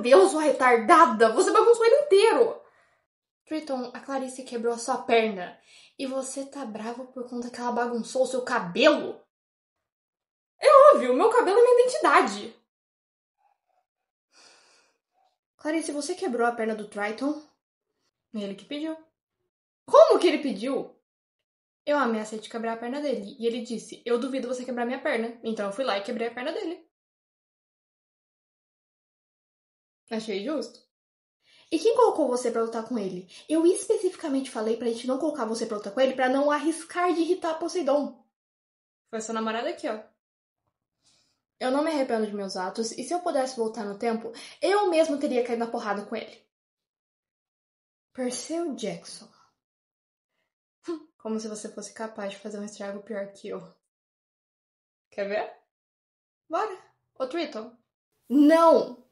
Meu Deus, sua retardada! Você bagunçou ele inteiro! Triton, a Clarice quebrou a sua perna. E você tá bravo por conta que ela bagunçou o seu cabelo? É óbvio, meu cabelo é minha identidade. Clarice, você quebrou a perna do Triton? Ele que pediu. Como que ele pediu? Eu ameacei de quebrar a perna dele e ele disse: Eu duvido você quebrar minha perna. Então eu fui lá e quebrei a perna dele. Achei justo. E quem colocou você para lutar com ele? Eu especificamente falei pra gente não colocar você pra lutar com ele para não arriscar de irritar Poseidon. Foi sua namorada aqui, ó. Eu não me arrependo de meus atos e se eu pudesse voltar no tempo, eu mesmo teria caído na porrada com ele. Perceu Jackson. Como se você fosse capaz de fazer um estrago pior que eu. Quer ver? Bora! Ô, Triton! Não!